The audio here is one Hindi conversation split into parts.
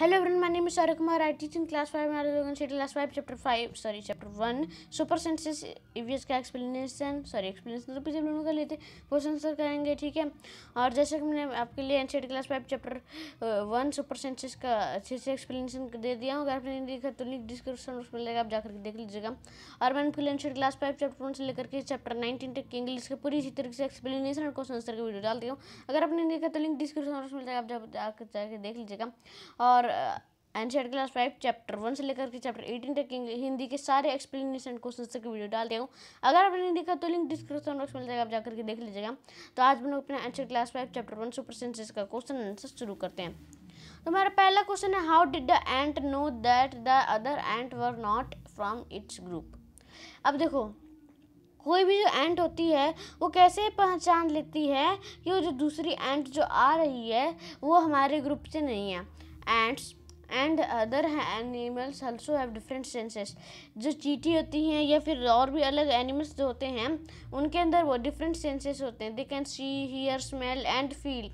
Hello everyone, my name Kumar I Kumar. I teach in class 5 Maryland city class 5, chapter 5, sorry chapter 1. Super senses EVS का एक्सप्लेनेशन सॉरी एक्सप्लेनेशन तो पिछले लोगों का लेते वो आंसर करेंगे ठीक है और जैसे कि मैंने आपके लिए NCT class 5 chapter 1 super senses का अच्छे से एक्सप्लेनेशन दे दिया हूँ अगर आपने नहीं देखा तो लिंक डिस्क्रिप्शन में मिलेगा आप जाकर देख लीजिएगा और मैंने आपके लिए क्लास 5 चैप्टर 1 से लेकर के चैप्टर 19 तक की इंग्लिश के पूरी इसी तरीके से एक्सप्लेनेशन और क्वेश्चन आंसर की वीडियो डाल दिया हूँ अगर आपने नहीं देखा तो लिंक डिस्क्रिप्शन में मिलेगा आप जाकर देख लीजिएगा और और and class five chapter one से लेकर के चैप्टर एटीन तक हिंदी के सारे एक्सप्लेनेशन क्वेश्चन तक वीडियो डाल दिया हूँ अगर आपने नहीं देखा तो लिंक डिस्क्रिप्शन बॉक्स मिल जाएगा आप जाकर के देख लीजिएगा तो आज हम लोग अपने and class five chapter one super senses का क्वेश्चन आंसर शुरू करते हैं तो हमारा पहला क्वेश्चन है how did the ant know that the other ant were not from its group अब देखो कोई भी जो एंट होती है वो कैसे पहचान लेती है कि वो जो दूसरी एंट जो आ रही है वो हमारे ग्रुप से नहीं है ants and other animals also have different senses जो चीटी होती हैं या फिर और भी अलग एनिमल्स जो होते हैं उनके अंदर वो डिफरेंट सेंसेस होते हैं they can see hear smell and feel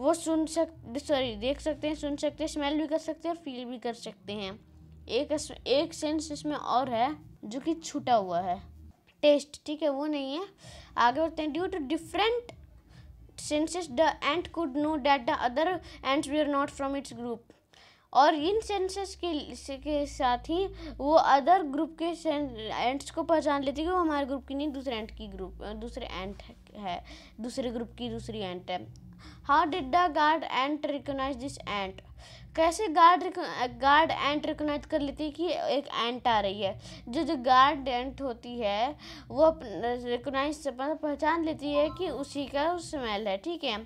वो सुन सक सॉरी देख सकते हैं सुन सकते हैं स्मेल भी कर सकते हैं और फील भी कर सकते हैं एक एक सेंस इसमें और है जो कि छूटा हुआ है टेस्ट ठीक है वो नहीं है आगे बढ़ते हैं due to different the ant could know that the other other we are not from its group और इन सेंसेस के के साथ ही वो अदर ग्रुप के एंट्स को पहचान लेती है कि वो हमारे ग्रुप की नहीं दूसरे एंट की ग्रुप दूसरे एंट है दूसरे ग्रुप की दूसरी एंट है how did the guard ant recognise this ant कैसे गार्ड गार्ड एंट रिकोनाइज कर लेती है कि एक एंट आ रही है जो जो गार्ड एंट होती है वो रिकोनाइज पहचान लेती है कि उसी का स्मेल है ठीक है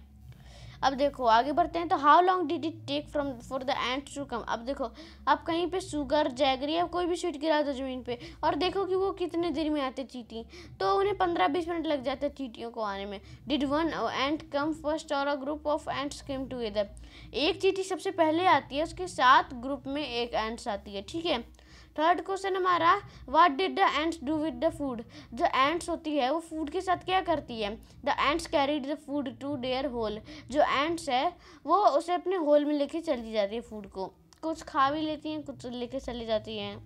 अब देखो आगे बढ़ते हैं तो how long did it take from for the ant to come अब देखो आप कहीं पे शुगर जैगरी या कोई भी स्वीट गिरा दो ज़मीन पे और देखो कि वो कितने देर में आते चीटी तो उन्हें पंद्रह बीस मिनट लग जाते चीटियों को आने में did one ant come first और a group of ants came together एक चीटी सबसे पहले आती है उसके साथ ग्रुप में एक एंड्स आती है ठीक है थर्ड क्वेश्चन हमारा what did the ants do with the food जो एंट्स होती है वो फूड के साथ क्या करती है the ants carried the food to their hole जो एंट्स है वो उसे अपने होल में लेके चली जाती है फूड को कुछ खा भी लेती हैं कुछ लेके चली जाती हैं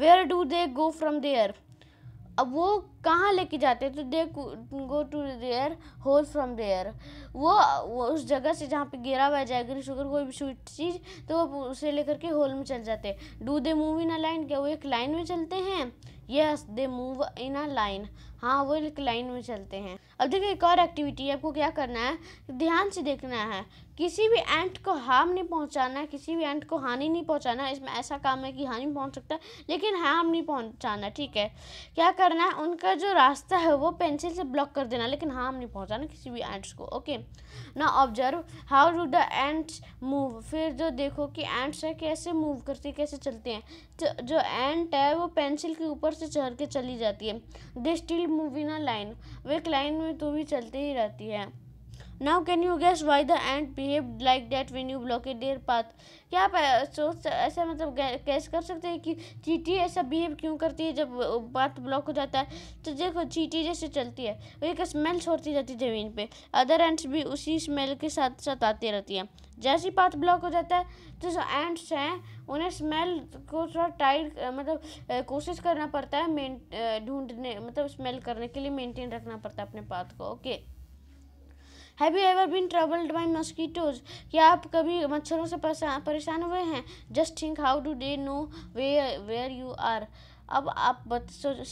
where do they go from there अब वो कहाँ लेके जाते हैं तो they go to their hole from there वो उस जगह से जहाँ पे गिरा हुआ जाए ग्रीस शुगर कोई भी स्वीट चीज़ तो वो उसे लेकर के होल में चल जाते हैं do they move in a line क्या वो एक लाइन में चलते हैं yes they move in a line हाँ वो एक लाइन में चलते हैं अब देखिए एक और एक्टिविटी है आपको क्या करना है ध्यान से देखना है किसी भी एंट को हार्म नहीं पहुंचाना किसी भी एंट को हानि नहीं पहुंचाना इसमें ऐसा काम है कि हानि पहुंच सकता है लेकिन हार्म नहीं पहुंचाना ठीक है क्या करना है उनका जो रास्ता है वो पेंसिल से ब्लॉक कर देना लेकिन हार्म नहीं पहुँचाना किसी भी एंट्स को ओके ना observe how do the ants move फिर जो देखो कि एंट्स है कैसे मूव करती है कैसे चलते हैं तो जो एंट है वो पेंसिल के ऊपर से चढ़ के चली जाती है they still move in a line वे एक लाइन में तो भी चलते ही रहती है now can you guess why the ant behave like that when you block a their path क्या आप सोच ऐसा मतलब कैस कर सकते हैं कि चीटी ऐसा बिहेव क्यों करती है जब पाथ ब्लॉक हो जाता है तो देखो चीटी जैसे चलती है वो एक स्मेल छोड़ती जाती है ज़मीन पर अदर एंड्स भी उसी स्मेल के साथ साथ आती रहती हैं जैसे ही पाथ ब्लॉक हो जाता है तो जो एंड्स हैं उन्हें स्मेल को थोड़ा टाइट मतलब कोशिश करना पड़ता है ढूंढने मतलब स्मेल करने के लिए मेनटेन रखना पड़ता है अपने पाथ को okay okay. Have you ever been troubled by mosquitoes क्या आप कभी मच्छरों से परेशान हुए हैं just think how do they know way where you are अब आप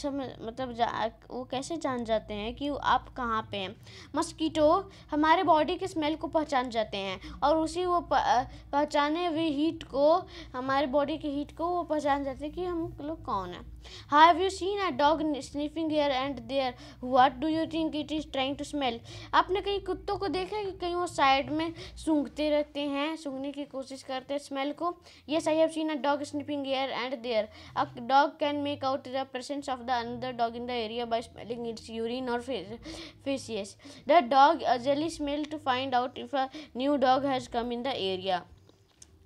समझ मतलब जा, वो कैसे जान जाते हैं कि आप कहाँ पे हैं मस्कीटो हमारे बॉडी के स्मेल को पहचान जाते हैं और उसी वो पहचाने हुए हीट को हमारे बॉडी के हीट को वो पहचान जाते हैं कि हम लोग कौन हैं Have you seen a dog sniffing here and there? What do you think it is trying to smell? आपने कहीं कुत्तों को देखा है कि कहीं वो साइड में सूंघते रहते हैं सूंघने की कोशिश करते हैं स्मेल को Yes, I have seen a dog sniffing here and there. A dog can make out the presence of the another dog in the area by smelling its urine or feces. The dog usually smells to find out if a new dog has come in the area.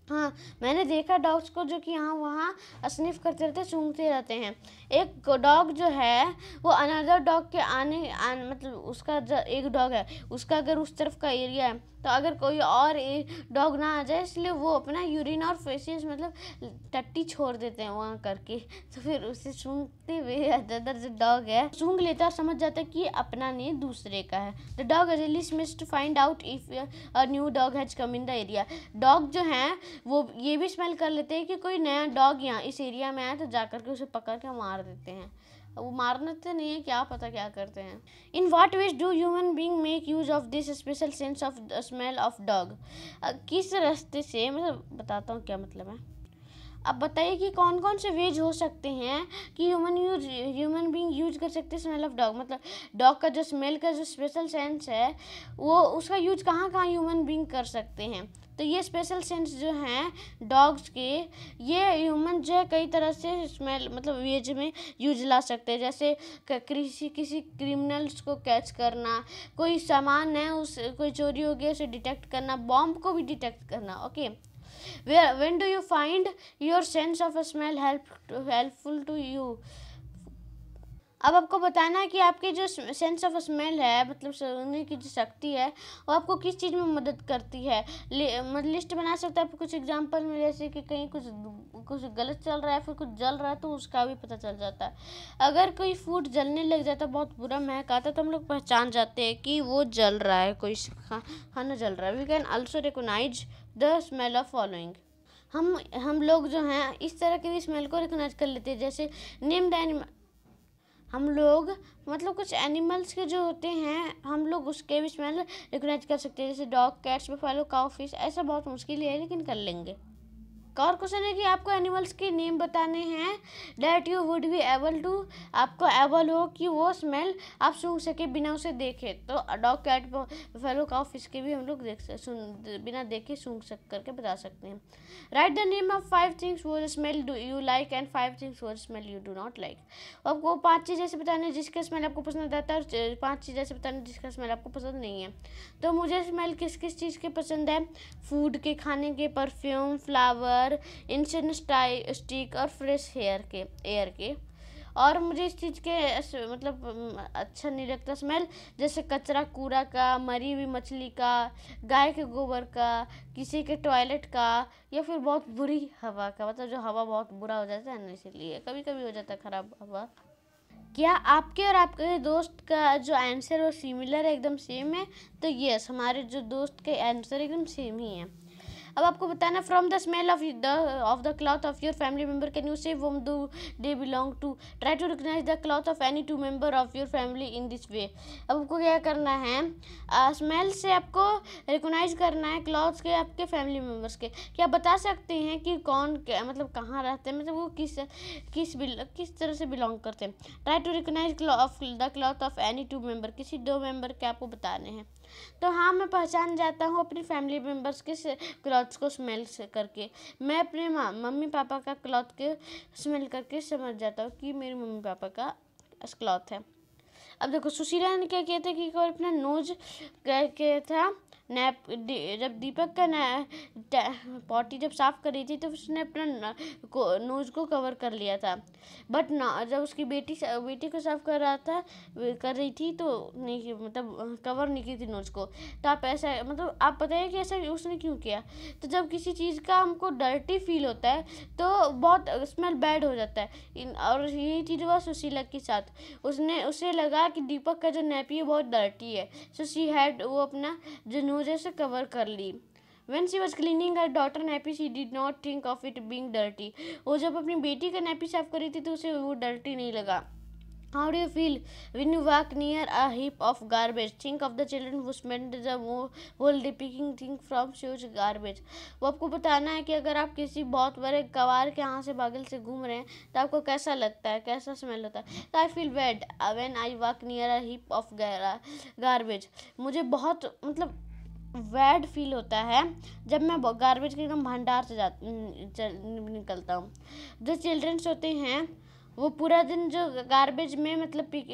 हाँ मैंने देखा डॉग्स को जो कि यहाँ वहाँ स्निफ करते रहते सूंघते रहते हैं एक डॉग जो है वो अनदर डॉग के आने आन, मतलब उसका एक डॉग है उसका अगर उस तरफ का एरिया है तो अगर कोई और डॉग ना आ जाए इसलिए वो अपना यूरिन और फेसिस मतलब टट्टी छोड़ देते हैं वहाँ करके तो फिर उसे सूंघते हुए ज़्यादातर जो डॉग है सूंघ लेता और समझ जाता है कि अपना नहीं दूसरे का है the dog release miss to find out if a new dog has come in the area dog जो हैं वो ये भी स्मेल कर लेते हैं कि कोई नया डॉग यहाँ इस एरिया में आया तो जा करके उसे पकड़ के मार देते हैं वो मारते तो नहीं है क्या पता क्या करते हैं in what ways do human being make use of this special sense of the smell of dog किस रास्ते से मतलब बताता हूँ क्या मतलब है अब बताइए कि कौन कौन से वेज हो सकते हैं कि human use human being use कर सकते हैं स्मेल ऑफ डॉग मतलब डॉग का जो स्मेल का जो स्पेशल सेंस है वो उसका यूज कहाँ कहाँ ह्यूमन बींग कर सकते हैं तो ये स्पेशल सेंस जो हैं डॉग्स के ये ह्यूमन जो है कई तरह से स्मेल मतलब वेज में यूज ला सकते हैं जैसे किसी किसी क्रिमिनल्स को कैच करना कोई सामान है उस कोई चोरी हो गया उसे डिटेक्ट करना बॉम्ब को भी डिटेक्ट करना okay where when do you find your sense of smell help helpful to you अब आपको बताना है कि आपकी जो सेंस ऑफ स्मेल है मतलब सुनने की जो शक्ति है वो आपको किस चीज़ में मदद करती है मतलब लिस्ट बना सकते हैं आप कुछ एग्जांपल में जैसे कि कहीं कुछ कुछ गलत चल रहा है फिर कुछ जल रहा है तो उसका भी पता चल जाता है अगर कोई फूड जलने लग जाता बहुत बुरा महक आता तो हम लोग पहचान जाते हैं कि वो जल रहा है कोई खाना जल रहा है we can also recognise the smell of following हम हम लोग जो हैं इस तरह के भी स्मेल को रिकोनाइज कर लेते हैं जैसे नेम्ड एनिमल हम लोग मतलब कुछ एनिमल्स के जो होते हैं हम लोग उसके भी स्मेल रिकोगनाइज कर सकते हैं जैसे dog cats buffalo cow fish ऐसा बहुत मुश्किल है लेकिन कर लेंगे का और क्वेश्चन है कि आपको एनिमल्स के नेम बताने हैं that you would be able to आपको एबल हो कि वो स्मेल आप सूंघ सके बिना उसे देखे तो डॉग कैट फेलो काउ इसके के भी हम लोग देख सुन बिना देखे सूंघ सक करके बता सकते हैं write the name of five things वो smell do you like and five things वो smell you do not like आपको पाँच चीज़ ऐसे बताने जिसके स्मेल आपको पसंद आता है और पाँच चीज़ ऐसे बताने जिसका स्मेल आपको पसंद नहीं है तो मुझे स्मेल किस किस चीज़ के पसंद है फूड के खाने के perfume flower colour incense stick और फ्रेश हेयर के एयर के और मुझे इस चीज़ के मतलब अच्छा नहीं लगता स्मेल जैसे कचरा कूड़ा का मरी हुई मछली का गाय के गोबर का किसी के टॉयलेट का या फिर बहुत बुरी हवा का मतलब जो हवा बहुत बुरा हो जाता है ना इसीलिए कभी कभी हो जाता है ख़राब हवा क्या आपके और आपके दोस्त का जो आंसर वो सिमिलर है एकदम सेम है तो यस हमारे जो दोस्त के आंसर एकदम सेम ही है अब आपको बताना from the smell of the of the cloth of your family member can you say whom do they belong to try to recognise the cloth of any two member of your family in this way अब आपको क्या करना है स्मेल uh, से आपको रिकोगनाइज करना है क्लॉथ के आपके फैमिली मेम्बर्स के क्या बता सकते हैं कि कौन मतलब कहाँ रहते हैं मतलब वो किस किस किस तरह से बिलोंग करते हैं try to recognise the cloth of any two member किसी दो मेम्बर के आपको बताने हैं तो हाँ मैं पहचान जाता हूँ अपनी फैमिली मेम्बर्स के क्लॉथ्स को स्मेल करके मैं अपने माँ मम्मी पापा का क्लॉथ के स्मेल करके समझ जाता हूँ कि मेरे मम्मी पापा का क्लॉथ है अब देखो सुशीला ने क्या किया था कि एक बार अपना नोज किया था नैप जब दीपक का नैप पॉटी जब साफ कर रही थी तो उसने अपना को नोज़ को कवर कर लिया था बट ना जब उसकी बेटी बेटी को साफ कर रहा था कर रही थी तो नहीं मतलब कवर नहीं की थी नोज़ को तो आप ऐसा मतलब आप पता है कि ऐसा उसने क्यों किया तो जब किसी चीज़ का हमको डर्टी फील होता है तो बहुत स्मेल बैड हो जाता है और यही चीज़ हुआ सुशीला के साथ उसने उसे लगा कि दीपक का जो नैपी है बहुत डर्टी है सुशी हैड वो अपना जो न्यूज़ से कवर कर ली when she was cleaning her daughter nappy she did not think of it being dirty वो जब अपनी बेटी का नैपी साफ करी थी तो उसे वो डर्टी नहीं लगा how do you feel when you walk near a heap of garbage think of the children वो स्मेंट the whole day picking things from such garbage. वो आपको बताना है कि अगर आप किसी बहुत बड़े गवार के यहाँ से बागल से घूम रहे हैं तो आपको कैसा लगता है कैसा स्मेल होता है तो I feel bad when I walk near a heap of garbage मुझे बहुत मतलब वैड फील होता है जब मैं गार्बेज के एकदम भंडार से जा निकलता हूँ जो चिल्ड्रंस होते हैं वो पूरा दिन जो गार्बेज में मतलब पिक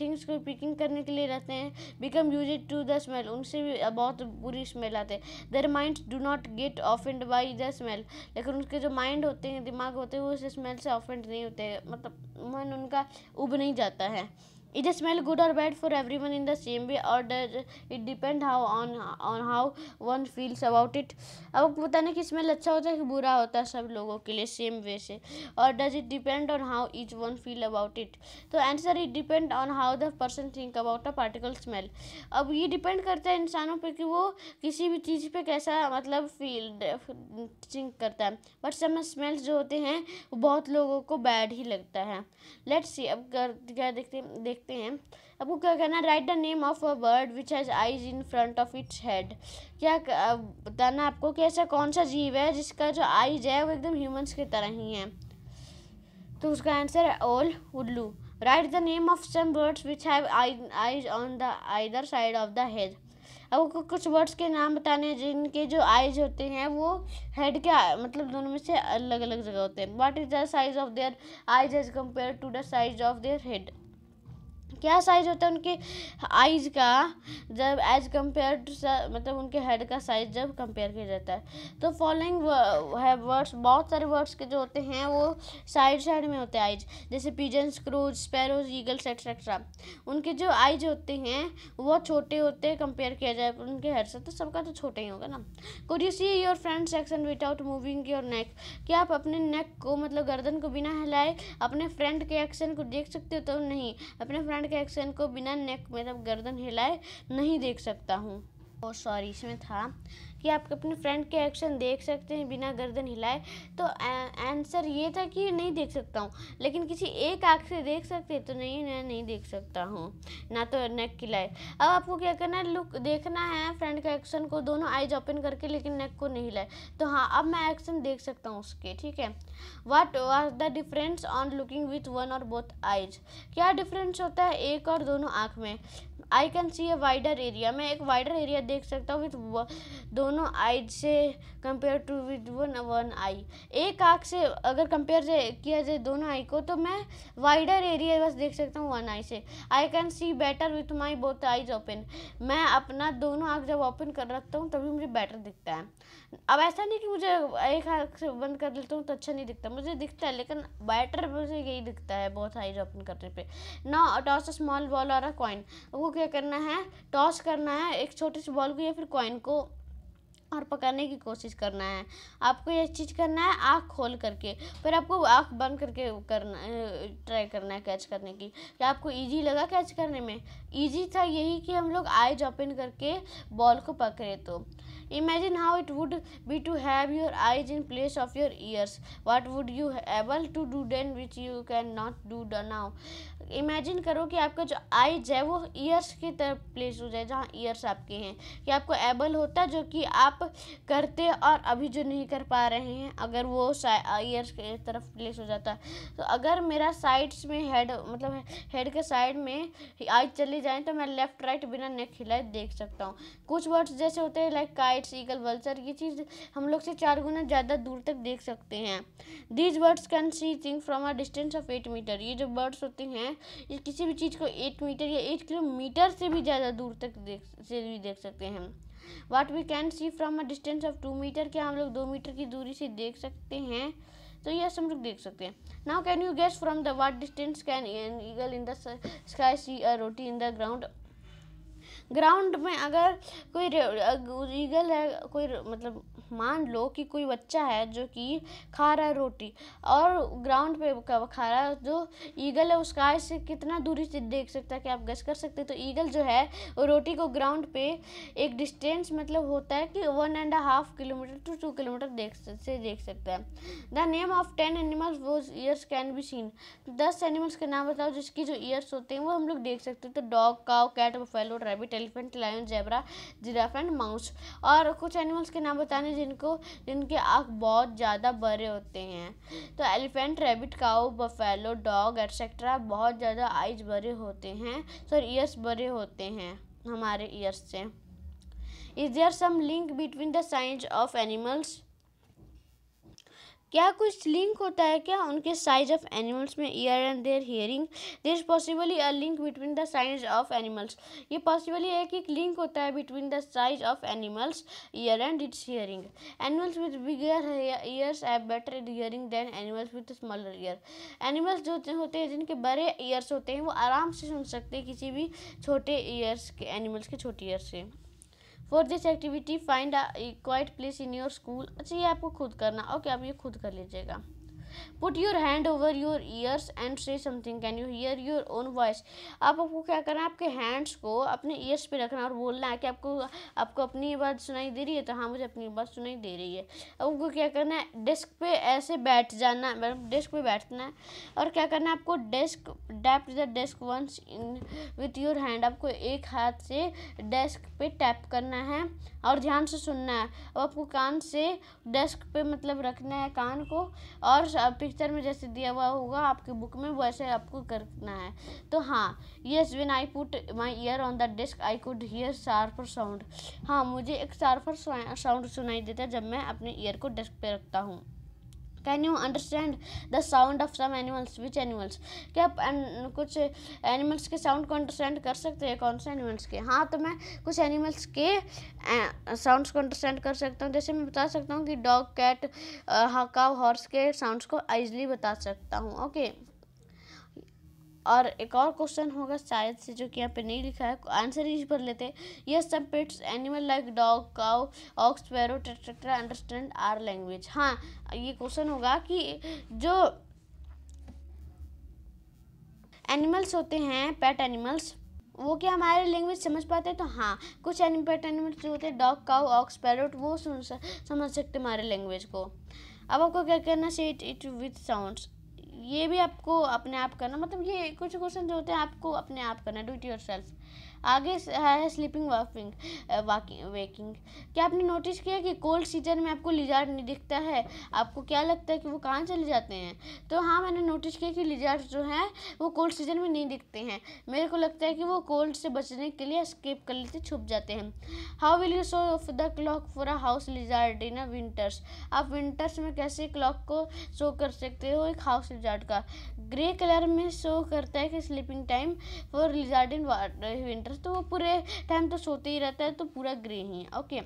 थिंग्स को पिकिंग करने के लिए रहते हैं become use to the smell उनसे भी बहुत बुरी स्मेल आते हैं their mind do not get offend by the smell लेकिन उनके जो माइंड होते हैं दिमाग होते हैं वो उस स्मेल से ऑफेंड नहीं होते मतलब मन उनका उब नहीं जाता है it smells good or bad for everyone in the same way or does it depend how on on how one feels about it आपको बताना कि स्मेल अच्छा होता है कि बुरा होता है सब लोगों के लिए सेम वे से और does it depend on how each one feel about it तो answer it depend on how the person think about a particle smell अब ये डिपेंड करता है इंसानों पे कि वो किसी भी चीज़ पे कैसा मतलब फील थिंक करता है बट सम स्मेल्स जो होते हैं वो बहुत लोगों को बैड ही लगता है लेट्स सी अब क्या देखते देख देखते हैं आपको क्या करना है write the name of a bird which has eyes in front of its head क्या बताना आपको कि ऐसा कौन सा जीव है जिसका जो आइज है वो एकदम ह्यूमंस की तरह ही है तो उसका आंसर है ओल उल्लू write the name of some birds which have eyes on the either side of the head अब कुछ वर्ड्स के नाम बताने हैं जिनके जो आइज होते हैं वो हेड के मतलब दोनों में से अलग अलग जगह होते हैं what is the size of their eyes as compare to the size of their head क्या साइज होता है उनके आइज का जब एज कम्पेयर टू मतलब उनके हेड का साइज जब कंपेयर किया जाता है तो फॉलोइंग है वर्ड्स बहुत सारे वर्ड्स के जो होते हैं वो साइड साइड में होते हैं आइज जैसे pigeons crows sparrows eagles etcetera उनके जो आइज होते हैं वो छोटे होते हैं कंपेयर किया जाए उनके हेड से तो सबका तो छोटा ही होगा ना could you see your front section without moving your neck क्या आप अपने नेक को मतलब गर्दन को बिना हिलाए अपने फ्रेंड के एक्शन को देख सकते हो तो नहीं अपने फ्रेंड ब्रांड के एक्शन को बिना नेक मतलब गर्दन हिलाए नहीं देख सकता हूँ और oh, सॉरी इसमें था कि आप अपने फ्रेंड के एक्शन देख सकते हैं बिना गर्दन हिलाए तो आंसर ये था कि नहीं देख सकता हूँ लेकिन किसी एक आँख से देख सकते तो नहीं मैं नहीं देख सकता हूँ ना तो नेक की अब आपको क्या करना है लुक देखना है फ्रेंड के एक्शन को दोनों आइज ओपन करके लेकिन नेक को नहीं हिलाए तो हाँ अब मैं एक्शन देख सकता हूँ उसके ठीक है what was the difference on looking with one और बोथ आइज क्या डिफरेंस होता है एक और दोनों आँख में I can see a wider area मैं एक वाइडर एरिया देख सकता हूँ विथ दोनों आई से compare to with one one eye एक आँख से अगर कंपेयर किया जाए दोनों आई को तो मैं वाइडर एरिया बस देख सकता हूँ वन आई से I can see better with my both eyes open मैं अपना दोनों आँख जब ओपन कर रखता हूँ तभी मुझे बेटर दिखता है अब ऐसा नहीं कि मुझे एक हाथ से बंद कर लेता हूँ तो अच्छा नहीं दिखता मुझे दिखता है लेकिन बैटर मुझे यही दिखता है बहुत हाई ओपन करने पे ना टॉस अ स्मॉल बॉल और अ कॉइन वो क्या करना है टॉस करना है एक छोटी सी बॉल को या फिर कॉइन को और पकाने की कोशिश करना है आपको ये चीज़ करना है आँख खोल करके फिर आपको आँख बंद करके करना ट्राई करना है कैच करने की क्या आपको इजी लगा कैच करने में इजी था यही कि हम लोग आई ओपन करके बॉल को पकड़े तो imagine how it would be to have your have in place of your ears your would you able to do then which you can not do ड नाउ इमेजिन करो कि आपका जो आईज है वो ईयर्स की तरफ प्लेस हो जाए जहाँ ईयर्स आपके हैं कि आपको एबल होता जो कि आप करते और अभी जो नहीं कर पा रहे हैं अगर वो ईयर्स की तरफ प्लेस हो जाता तो अगर मेरा साइड्स में हेड मतलब हेड के साइड में आईज चली जाए तो मैं लेफ्ट राइट बिना नेक खिलाए देख सकता हूँ कुछ वर्ड्स जैसे होते हैं like kites white seagull vulture ये चीज़ हम लोग से चार गुना ज़्यादा दूर तक देख सकते हैं these birds can see thing from a distance of eight metre ये जो बर्ड्स होते हैं ये किसी भी चीज़ को एट मीटर या एट किलोमीटर से भी ज़्यादा दूर तक देख से भी देख सकते हैं what we can see from a distance of two metre क्या हम लोग दो मीटर की दूरी से देख सकते हैं तो यस हम लोग देख सकते हैं now can you guess from the what distance can an eagle in the sky see a roti in the ground ground में अगर कोई ईगल है कोई मतलब मान लो कि कोई बच्चा है जो कि खा रहा है रोटी और ग्राउंड पे खा रहा है जो ईगल है उसका आय से कितना दूरी से देख सकता है कि आप गश कर सकते तो ईगल जो है वो रोटी को ग्राउंड पे एक डिस्टेंस मतलब होता है कि one and half kilometre to two kilometre देख से देख सकता है the name of ten animals वो ईयर्स कैन बी सीन दस एनिमल्स के नाम बताओ जिसकी जो ईयर्स होते हैं वो हम लोग देख सकते हैं तो dog cow cat buffalo rabbit elephant lion zebra giraffe and mouse और कुछ एनिमल्स के नाम बताने जिनको जिनके आँख बहुत ज़्यादा बड़े होते हैं तो elephant rabbit cow buffalo dog etcetera बहुत ज़्यादा आइज बड़े होते हैं सर ईयर्स बड़े होते हैं हमारे ईयर्स से is there some link between the science of animals क्या कुछ लिंक होता है क्या उनके साइज ऑफ एनिमल्स में ear and their hearing there is possibly a link between the size of animals ये पॉसिबली है कि एक लिंक होता है between the size of animals ear and its hearing animals with bigger ears have better hearing than animals with smaller ear animals जो होते हैं जिनके बड़े ईयर्स होते हैं वो आराम से सुन सकते हैं किसी भी छोटे ईयर्स के एनिमल्स के छोटे ईयर्स से for this activity find a quiet place in your school अच्छा ये आपको खुद करना ओके आप ये खुद कर लीजिएगा put your hand over your ears and say something can you hear your own voice आप आपको क्या करना है आपके हैंड्स को अपने ईयर्स पे रखना और बोलना है कि आपको आपको अपनी बात सुनाई दे रही है तो हाँ मुझे अपनी बात सुनाई दे रही है आपको क्या करना है डेस्क पे ऐसे बैठ जाना मतलब डेस्क पे बैठना है और क्या करना है आपको desk tap the desk once in with your hand आपको एक हाथ से डेस्क पे टैप करना है और ध्यान से सुनना है अब आपको कान से डेस्क पे मतलब रखना है कान को और पिक्चर में जैसे दिया हुआ होगा आपके बुक में वैसे आपको करना है तो हाँ yes when I put my ear on the desk I could hear sharper sound हाँ मुझे एक शार्पर साउंड सुनाई देता है जब मैं अपने ईयर को डेस्क पे रखता हूँ can you understand the sound of some animals which animals क्या आप कुछ एनिमल्स के साउंड को अंडरस्टैंड कर सकते हैं कौन से एनिमल्स के हाँ तो मैं कुछ एनिमल्स के साउंड्स को अंडरस्टैंड कर सकता हूँ जैसे मैं बता सकता हूँ कि डॉग कैट हकाव हॉर्स के साउंड्स को आइजली बता सकता हूँ ओके okay. और एक और क्वेश्चन होगा शायद से जो कि यहाँ पे नहीं लिखा है आंसर ही भर लेते ये सब pets animal like dog cow ox parrot etcetera understand our language हाँ ये क्वेश्चन होगा कि जो एनिमल्स होते हैं पेट एनिमल्स वो क्या हमारे लैंग्वेज समझ पाते हैं तो हाँ कुछ एनिम पेट एनिमल्स जो होते हैं डॉग काउ ऑक्स पैरोट वो सुन समझ सकते हमारे लैंग्वेज को अब आपको क्या करना चाहिए इट विथ साउंड्स ये भी आपको अपने आप करना मतलब ये कुछ क्वेश्चन जो होते हैं आपको अपने आप करना डू इट योर सेल्फ आगे है स्लीपिंग वॉकिंग वाकिंग वेकिंग क्या आपने नोटिस किया कि कोल्ड सीजन में आपको लिजार्ड नहीं दिखता है आपको क्या लगता है कि वो कहाँ चले जाते हैं तो हाँ मैंने नोटिस किया कि लिजार्ड जो हैं वो कोल्ड सीजन में नहीं दिखते हैं मेरे को लगता है कि वो कोल्ड से बचने के लिए स्केप कर लेते छुप जाते हैं how will you show of the clock for a house lizard in winters आप विंटर्स में कैसे क्लॉक को शो कर सकते हो एक हाउस लिजार्ड का ग्रे कलर में शो करता है कि sleeping time for lizard in winter तरह तो वो पूरे टाइम तो सोते ही रहता है तो पूरा ग्रे ही है ओके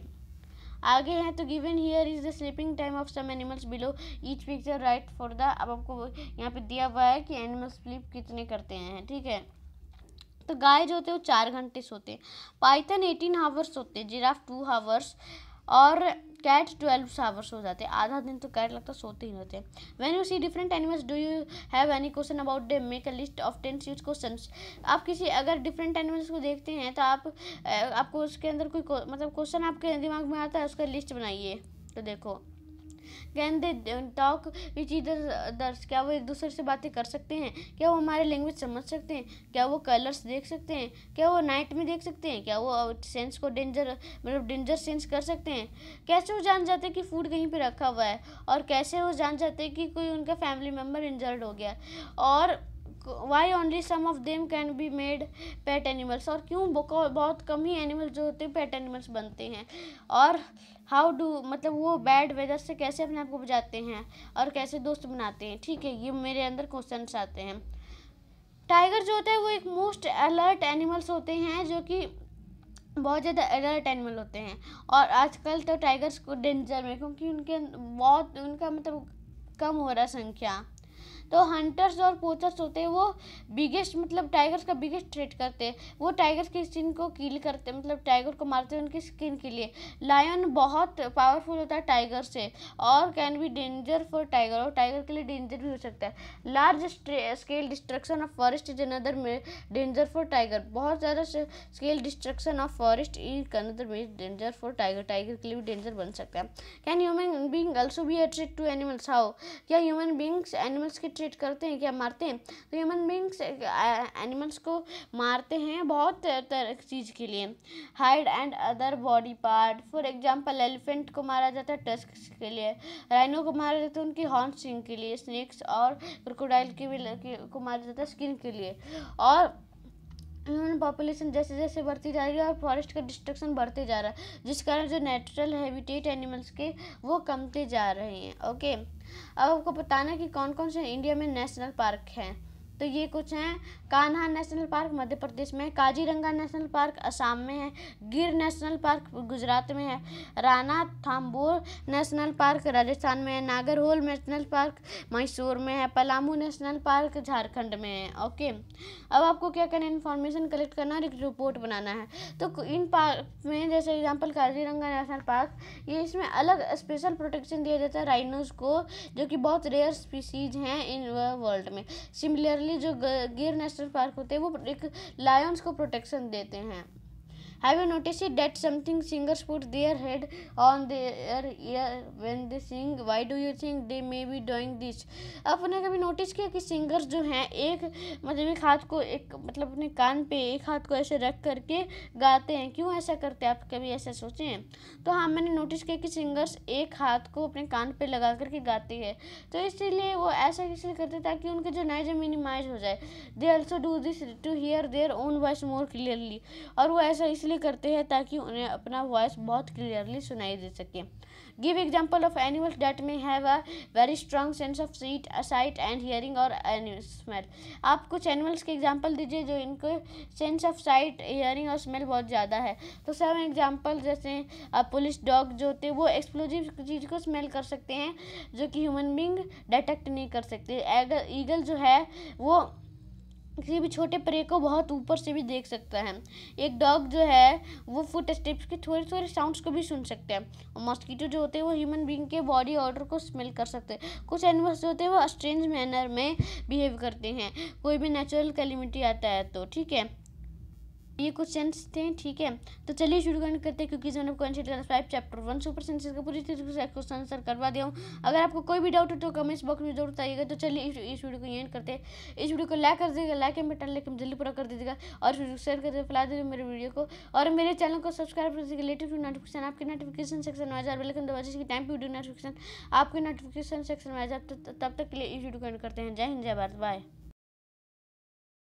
आगे हैं तो given here is the sleeping time of some animals below each picture right for the अब आपको यहाँ पे दिया हुआ है कि एनिमल्स स्लीप कितने करते हैं ठीक है तो गाय जो होते हैं वो चार घंटे सोते हैं पाइथन एटीन हावर्स सोते हैं जिराफ टू हावर्स और कैट ट्वेल्व आवर्स हो जाते हैं आधा दिन तो कैट लगता सोते ही रहते हैं when you see different animals do you have any question about they make a list of ten such questions आप किसी अगर डिफरेंट एनिमल्स को देखते हैं तो आप आपको उसके अंदर कोई मतलब क्वेश्चन आपके दिमाग में आता है उसका लिस्ट बनाइए तो देखो कैन दे टॉक विच इधर दर्स क्या वो एक दूसरे से बातें कर सकते हैं क्या वो हमारे लैंग्वेज समझ सकते हैं क्या वो कलर्स देख सकते हैं क्या वो नाइट में देख सकते हैं क्या वो सेंस uh, को डेंजर मतलब डेंजर सेंस कर सकते हैं कैसे वो जान जाते हैं कि फूड कहीं पर रखा हुआ है और कैसे वो जान जाते हैं कि कोई उनका फैमिली मेम्बर इंजर्ड हो गया और why only some of them can be made pet animals और क्यों बहुत कम ही एनिमल्स जो होते हैं पेट एनिमल्स बनते हैं और हाउ डू मतलब वो बैड वेदर से कैसे अपने आप को बचाते हैं और कैसे दोस्त बनाते हैं ठीक है ये मेरे अंदर क्वेश्चन आते हैं टाइगर जो होता है वो एक मोस्ट अलर्ट एनिमल्स होते हैं जो कि बहुत ज़्यादा अलर्ट एनिमल होते हैं और आजकल तो टाइगर्स को डेंजर में क्योंकि उनके बहुत उनका मतलब कम हो रहा संख्या तो हंटर्स और पोचर्स होते हैं वो बिगेस्ट मतलब टाइगर्स का बिगेस्ट ट्रेड करते हैं वो टाइगर्स की स्किन को कील करते हैं मतलब टाइगर को मारते हैं उनकी स्किन के लिए लायन बहुत पावरफुल होता है टाइगर से और can be danger for tiger और टाइगर के लिए डेंजर भी हो सकता है large scale destruction of forest is another danger for tiger बहुत ज़्यादा scale destruction of forest is another may danger for tiger tiger के लिए भी डेंजर बन सकता है can human being also be attract to animals how क्या ह्यूमन बींग्स एनिमल्स के ट्रीट करते हैं क्या मारते हैं तो ह्यूमन बींग्स एनिमल्स को मारते हैं बहुत चीज़ के लिए hide and other body part for example elephant को मारा जाता है टस्क के लिए राइनो को मारा जाता है उनकी हॉर्न सिंग के लिए स्नैक्स और क्रोकोडाइल के भी को मारा जाता है स्किन के लिए और ह्यूमन पॉपुलेशन जैसे जैसे बढ़ती जा रही है और फॉरेस्ट का डिस्ट्रक्शन बढ़ते जा रहा है जिस कारण जो नेचुरल हैबिटेट एनिमल्स के वो कमते जा रहे हैं ओके अब आपको बताना कि कौन कौन से इंडिया में नेशनल पार्क हैं तो ये कुछ हैं कान्हा नेशनल पार्क मध्य प्रदेश में काजीरंगा नेशनल पार्क असम में है गिर नेशनल पार्क गुजरात में है Ranthambore national park Rajasthan में है नागरहोल नेशनल पार्क मैसूर में है पलामू नेशनल पार्क झारखंड में है ओके अब आपको क्या करना है इन्फॉर्मेशन कलेक्ट करना और एक रिपोर्ट बनाना है तो इन पार्क में जैसे एग्जाम्पल काजीरंगा नेशनल पार्क ये इसमें अलग स्पेशल प्रोटेक्शन दिया जाता है राइनोज को जो कि बहुत रेयर स्पीसीज हैं इन वर्ल्ड में सिमिलर जनरली जो गिर नेशनल पार्क होते हैं वो एक लायंस को प्रोटेक्शन देते हैं Have you noticed that something singers put their head on their ear when they sing? Why do you think they may be doing this? आपने कभी नोटिस किया कि सिंगर्स जो हैं एक मतलब एक हाथ को एक मतलब अपने कान पे एक हाथ को ऐसे रख करके गाते हैं क्यों ऐसा करते हैं आप कभी ऐसा सोचे हैं तो हाँ मैंने नोटिस किया कि सिंगर्स एक हाथ को अपने कान पे लगा करके गाते हैं तो इसीलिए वो ऐसा इसलिए करते ताकि उनके जो नॉइज है मिनिमाइज हो जाए they also do this to hear their own voice more clearly और वो ऐसा इसलिए इसलिए करते हैं ताकि उन्हें अपना वॉइस बहुत क्लियरली सुनाई दे सके give example of animals that में have a very strong sense of sight sight and hearing और स्मेल आप कुछ एनिमल्स के एग्जाम्पल दीजिए जो इनको सेंस ऑफ साइट हियरिंग और स्मेल बहुत ज़्यादा है तो सब एग्जाम्पल जैसे पुलिस डॉग जो होते हैं वो एक्सप्लोजिव चीज़ को स्मेल कर सकते हैं जो कि ह्यूमन बींग डिटेक्ट नहीं कर सकते ईगल जो है वो किसी भी छोटे परे को बहुत ऊपर से भी देख सकता है एक डॉग जो है वो फुट स्टेप्स के थोड़े थोड़े साउंड्स को भी सुन सकते हैं और मॉस्किटो जो होते हैं वो ह्यूमन बींग के बॉडी ऑर्डर को स्मेल कर सकते हैं कुछ एनिमल्स जो होते हैं वो स्ट्रेंज मैनर में बिहेव करते हैं कोई भी नेचुरल कैलिमिटी आता है तो ठीक है ये क्वेश्चन थे ठीक है तो चलिए शुरू करने करते हैं क्योंकि मैंने कॉन्सेट five chapter one super senses का पूरी तरीके से क्वेश्चन आंसर करवा दिया हूँ अगर आपको कोई भी डाउट हो तो कमेंट बॉक्स में जरूर बताइएगा तो चलिए इस वीडियो को एंड करते हैं इस वीडियो को लाइक कर दीजिएगा लाइक एंड बटन लेकिन जल्दी पूरा कर दीजिएगा और वीडियो शेयर कर दीजिए फैला दीजिए मेरे वीडियो को और मेरे चैनल को सब्सक्राइब कर दीजिए लेटेस्ट नोटिफिकेशन आपके नोटिफिकेशन सेक्शन में आ जाए लेकिन दबा जिसकी टाइम पर वीडियो नोटिफिकेशन आपके नोटिफिकेशन सेक्शन में आ जाए तो, तो, तब तक के लिए इस वीडियो को एंड करते हैं जय हिंद जय भारत बाय